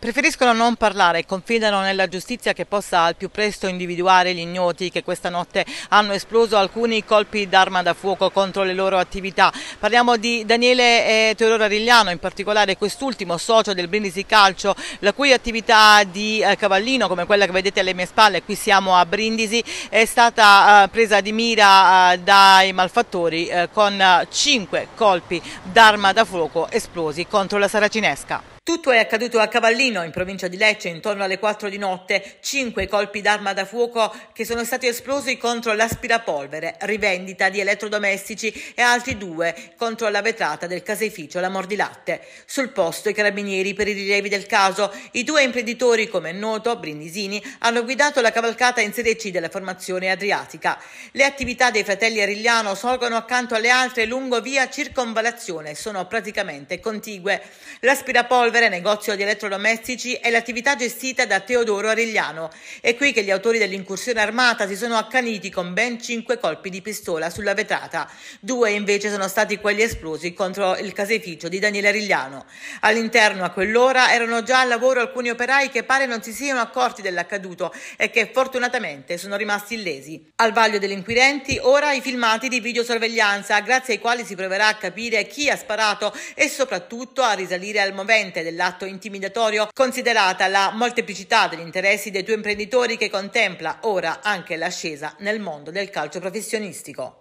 Preferiscono non parlare e confidano nella giustizia che possa al più presto individuare gli ignoti che questa notte hanno esploso alcuni colpi d'arma da fuoco contro le loro attività. Parliamo di Daniele eh, Teodoro Arigliano, in particolare quest'ultimo socio del Brindisi Calcio, la cui attività di eh, cavallino, come quella che vedete alle mie spalle, qui siamo a Brindisi, è stata eh, presa di mira dai malfattori con cinque colpi d'arma da fuoco esplosi contro la Saracinesca. Tutto è accaduto a Cavallino, in provincia di Lecce, intorno alle 4 di notte. Cinque colpi d'arma da fuoco che sono stati esplosi contro l'aspirapolvere, rivendita di elettrodomestici e altri due contro la vetrata del caseificio La Mordilatte. Sul posto i carabinieri per i rilievi del caso. I due imprenditori, come è noto, brindisini, hanno guidato la cavalcata in Serie C della formazione adriatica. Le attività dei fratelli Arigliano sorgono accanto alle altre lungo via Circonvalazione e sono praticamente contigue. L'aspirapolvere Primavera Negozio di Elettrodomestici è l'attività gestita da Teodoro Arigliano. È qui che gli autori dell'incursione armata si sono accaniti con ben cinque colpi di pistola sulla vetrata. Due invece sono stati quelli esplosi contro il caseificio di Daniele Arigliano. All'interno a quell'ora erano già al lavoro alcuni operai che pare non si siano accorti dell'accaduto e che fortunatamente sono rimasti illesi. Al vaglio degli inquirenti ora i filmati di videosorveglianza grazie ai quali si proverà a capire chi ha sparato e soprattutto a risalire al movente fonte dell'atto intimidatorio, considerata la molteplicità degli interessi dei due imprenditori che contempla ora anche l'ascesa nel mondo del calcio professionistico.